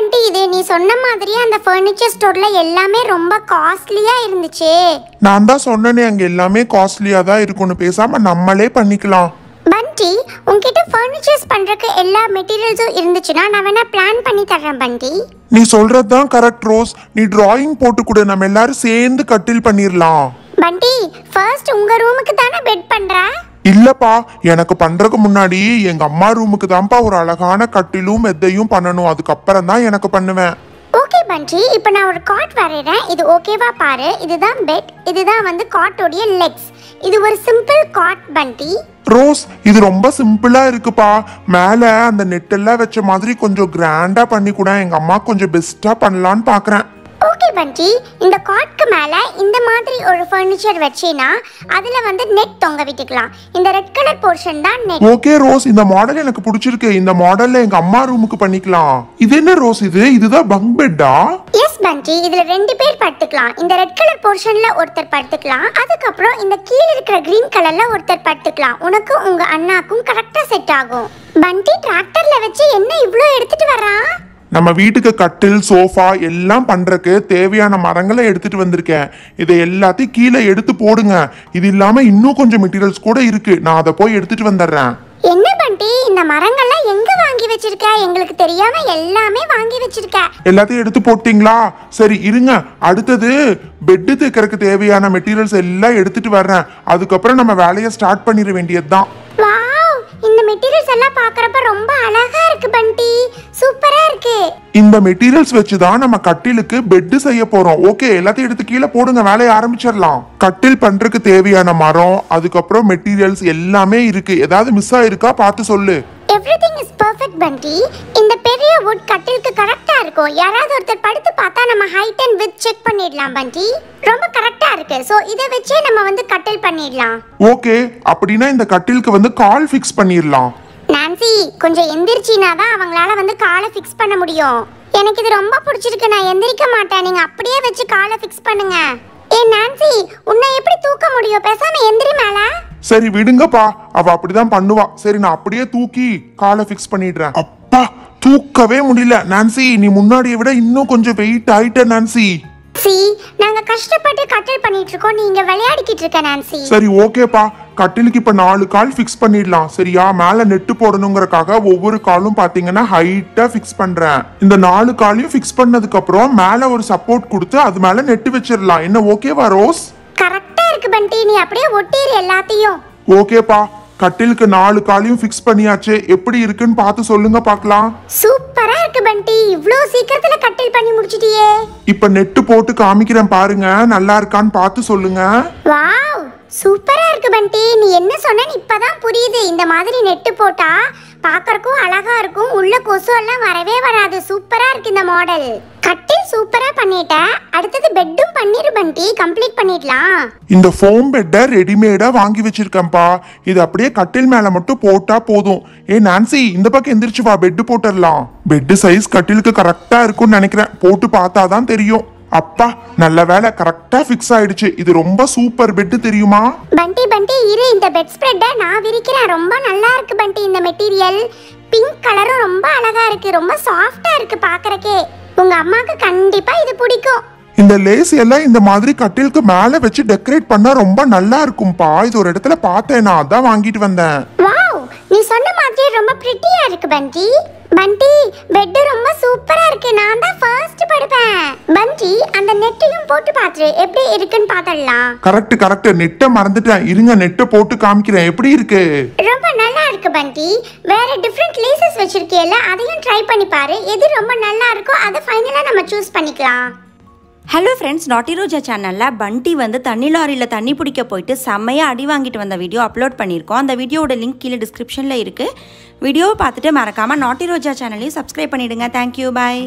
aunty இது நீ சொன்ன மாதிரி அந்த ஃபர்னிச்சர் ஸ்டோர்ல எல்லாமே ரொம்ப காஸ்ட்லியா இருந்துச்சு நான் தான் சொன்னேனே அங்க எல்லாமே காஸ்ட்லியா தான் இருக்கும்னு பேசாம நம்மளே பண்ணிக்கலாம் பண்டி உன்கிட்ட ஃபர்னிச்சர்ஸ் பண்றதுக்கு எல்லா மெட்டீரியல்ஸும் இருந்துச்சுன்னா நான் வேணா பிளான் பண்ணி தரேன் பண்டி நீ சொல்றது தான் கரெக்ட் ரோஸ் நீ டிராயிங் போட்டு கொடு நம்ம எல்லாரும் சேர்ந்து கட்டில் பண்ணிரலாம் பண்டி ஃபர்ஸ்ட் உங்க ரூமுக்கு தானே பெட் பண்ற இல்லப்பா எனக்கு பண்றதுக்கு முன்னாடி எங்க அம்மா ரூமுக்கு தான்ப்பா ஒரு அழகான கட்டிலும் மெத்தையும் பண்ணணும் அதுக்கப்புறம் தான் எனக்கு பண்ணுவேன் ஓகே பஞ்சி இப்போ நான் ஒரு காட் வரைகிறேன் இது ஓகேவா பாரு இதுதான் பெட் இதுதான் வந்து காட்டோடைய லெக்ஸ் இது ஒரு சிம்பிள் காட் பண்டி ரோஸ் இது ரொம்ப சிம்பிளா இருக்குப்பா மேல அந்த நெட்டெல்லாம் வச்ச மாதிரி கொஞ்சம் கிராண்டா பண்ணி கூட எங்க அம்மா கொஞ்சம் பெஸ்டா பண்ணலான்னு பாக்குறேன் ஓகே பண்டி இந்த காட்க்கு மேலே இந்த மாதிரி ஒரு ஃபர்னிச்சர் வச்சேனா அதில் வந்து நெட் தொங்க விட்டுக்கலாம் இந்த ரெட் கலர் போர்ஷன் தான் நெட் ஓகே ரோஸ் இந்த மாடல் எனக்கு பிடிச்சிருக்கு இந்த மாடல்ல எங்க அம்மா ரூமுக்கு பண்ணிக்கலாம் இது என்ன ரோஸ் இது இதுதான் பங்க் பெட்டா எஸ் பண்டி இதுல ரெண்டு பேர் படுத்துக்கலாம் இந்த ரெட் கலர் போர்ஷன்ல ஒருத்தர் படுத்துக்கலாம் அதுக்கப்புறம் இந்த கீழே இருக்கிற க்ரீன் கலர்ல ஒருத்தர் படுத்துக்கலாம் உனக்கும் உங்க அண்ணாக்கும் கரெக்டாக செட் ஆகும் பண்டி டிராக்டர்ல வச்சு என்ன இவ்வளோ எடுத்துட்டு வரான் நம்ம வீட்டுக்கு கட்டில் சோஃபா எல்லாம் பண்ணுறக்கு தேவையான மரங்களை எடுத்துகிட்டு வந்திருக்கேன் இதை எல்லாத்தையும் கீழே எடுத்து போடுங்க இது இல்லாமல் இன்னும் கொஞ்சம் மெட்டீரியல்ஸ் கூட இருக்குது நான் அதை போய் எடுத்துகிட்டு வந்துடுறேன் என்ன பண்டி இந்த மரங்கள்லாம் எங்க வாங்கி வச்சிருக்க எங்களுக்கு தெரியாம எல்லாமே வாங்கி வச்சிருக்க எல்லாத்தையும் எடுத்து போட்டீங்களா சரி இருங்க அடுத்தது பெட்டு தைக்கிறதுக்கு தேவையான மெட்டீரியல்ஸ் எல்லாம் எடுத்துட்டு வர்றேன் அதுக்கப்புறம் நம்ம வேலையை ஸ்டார்ட் பண்ணிட வேண்டியதுதான் வாவ் இந்த மெட்டீரியல்ஸ் எல்லாம் பாக்குறப்ப ரொம்ப அழகா இருக்கு பண்டி ஓகே இந்த மெட்டீரியல்ஸ் வச்சு தான் நம்ம கட்டிலுக்கு பெட் செய்ய போறோம் ஓகே எல்லாத்தையும் எடுத்து கீழே போடுங்க வேலையை ஆரம்பிச்சிடலாம் கட்டில் பண்றதுக்கு தேவையான மரம் அதுக்கப்புறம் மெட்டீரியல்ஸ் எல்லாமே இருக்கு ஏதாவது மிஸ் ஆயிருக்கா பார்த்து சொல்லு எவ்ரிதிங் இஸ் பெர்ஃபெக்ட் பண்டி இந்த பெரிய வுட் கட்டிலுக்கு கரெக்டா இருக்கும் யாராவது ஒருத்தர் படுத்து பார்த்தா நம்ம ஹைட் அண்ட் வித் செக் பண்ணிடலாம் பண்டி ரொம்ப கரெக்டா இருக்கு சோ இத வச்சே நம்ம வந்து கட்டில் பண்ணிடலாம் ஓகே அப்படினா இந்த கட்டிலுக்கு வந்து கால் ஃபிக்ஸ் பண்ணிடலாம் சி கொஞ்சம் எந்திரிச்சினா தான் அவங்களால வந்து காலை ஃபிக்ஸ் பண்ண முடியும் எனக்கு இது ரொம்ப பிடிச்சிருக்கு நான் எந்திரிக்க மாட்டேன் நீங்க அப்படியே வச்சு காலை ஃபிக்ஸ் பண்ணுங்க ஏ நான்சி உன்னை எப்படி தூக்க முடியும் பேசாம எந்திரி மேலே சரி விடுங்கப்பா அவ அப்படிதான் பண்ணுவா சரி நான் அப்படியே தூக்கி காலை ஃபிக்ஸ் பண்ணிடுறேன் அப்பா தூக்கவே முடியல நான்சி நீ முன்னாடியை விட இன்னும் கொஞ்சம் வெயிட் ஆயிட்ட நான்சி சி நாங்க கஷ்டப்பட்டு கட்டல் பண்ணிட்டு இருக்கோம் நீங்க விளையாடிக்கிட்டு இருக்க நான்சி சரி ஓகேப்பா கட்டிலுக்கு இப்போ நாலு கால் ஃபிக்ஸ் பண்ணிடலாம் சரியா மேலே நெட்டு போடணுங்கிறக்காக ஒவ்வொரு காலும் பார்த்தீங்கன்னா ஹைட்டாக ஃபிக்ஸ் பண்ணுறேன் இந்த நாலு காலையும் ஃபிக்ஸ் பண்ணதுக்கப்புறம் மேலே ஒரு சப்போர்ட் கொடுத்து அது மேலே நெட்டு வச்சிடலாம் என்ன ஓகேவா ரோஸ் கரெக்டாக இருக்கு பண்டி நீ அப்படியே ஒட்டிடு எல்லாத்தையும் ஓகேப்பா கட்டிலுக்கு நாலு காலையும் ஃபிக்ஸ் பண்ணியாச்சு எப்படி இருக்குன்னு பார்த்து சொல்லுங்க பார்க்கலாம் சூப்பரா இருக்கு பண்டி இவ்ளோ சீக்கிரத்துல கட்டில் பண்ணி முடிச்சிட்டியே இப்போ நெட் போட்டு காமிக்கிறேன் பாருங்க நல்லா இருக்கான்னு பார்த்து சொல்லுங்க வாவ் சூப்பரா இருக்கு பண்டி நீ என்ன சொன்னேன்னு இப்பதான் புரியுது இந்த மாதிரி நெட்டு போட்டா பார்க்கறக்கும் அழகா இருக்கும் உள்ள கொசு எல்லாம் வரவே வராது சூப்பரா இருக்கு இந்த மாடல் கட்டில் சூப்பரா பண்ணிட்டா அடுத்தது பெட்டும் பண்ணிரு பண்டி கம்ப்ளீட் பண்ணிடலாம் இந்த ஃபோம் பெட்டை ரெடிமேடா வாங்கி வச்சிருக்கேன்ப்பா இது அப்படியே கட்டில் மேல மட்டும் போட்டா போதும் ஏ நான்சி இந்த பக்கம் எந்திரிச்சு வா பெட் போட்டுடலாம் பெட் சைஸ் கட்டிலுக்கு கரெக்டாக இருக்கும்னு நினைக்கிறேன் போட்டு பார்த்தா தான் தெரியும் அப்பா நல்ல வேலை கரெக்டா ஃபிக்ஸ் ஆயிடுச்சு இது ரொம்ப சூப்பர் பெட் தெரியுமா பண்டி பண்டி இரு இந்த பெட் ஸ்ப்ரெட் நான் விரிக்கிறேன் ரொம்ப நல்லா இருக்கு பண்டி இந்த மெட்டீரியல் பிங்க் கலரும் ரொம்ப அழகா இருக்கு ரொம்ப சாஃப்ட்டா இருக்கு பாக்குறக்கே உங்க அம்மாக்கு கண்டிப்பா இது பிடிக்கும் இந்த லேஸ் எல்லாம் இந்த மாதிரி கட்டிலுக்கு மேல வச்சு டெக்கரேட் பண்ணா ரொம்ப நல்லா இருக்கும்பா இது ஒரு இடத்துல பார்த்தேன் நான் அதான் வாங்கிட்டு வந்தேன் நீ சொன்ன மாதிரி ரொம்ப பிரிட்டியா இருக்கு பண்டி பண்டி பெட் ரொம்ப சூப்பரா இருக்கு நான் தான் ஃபர்ஸ்ட் படுப்பேன் பண்டி அந்த நெட்டையும் போட்டு பாத்துரு எப்படி இருக்குன்னு பார்த்தறலாம் கரெக்ட் கரெக்ட் நெட்டை மறந்துட்டேன் இருங்க நெட்ட போட்டு காமிக்கிறேன் எப்படி இருக்கு ரொம்ப நல்லா இருக்கு பண்டி வேற டிஃப்ரெண்ட் லேசஸ் வச்சிருக்கேல அதையும் ட்ரை பண்ணி பாரு எது ரொம்ப நல்லா இருக்கோ அதை ஃபைனலா நம்ம சூஸ் பண்ணிக்கலாம் ஹலோ ஃப்ரெண்ட்ஸ் நாட்டி ரோஜா சேனலில் பண்டி வந்து தண்ணி லாரியில் தண்ணி பிடிக்க போயிட்டு செம்மையாக அடி வாங்கிட்டு வந்த வீடியோ அப்லோட் பண்ணியிருக்கோம் அந்த வீடியோட லிங்க் கீழே டிஸ்கிரிப்ஷனில் இருக்குது வீடியோவை பார்த்துட்டு மறக்காமல் நாட்டி ரோஜா சேனலையும் சப்ஸ்கிரைப் பண்ணிவிடுங்க தேங்க்யூ பாய்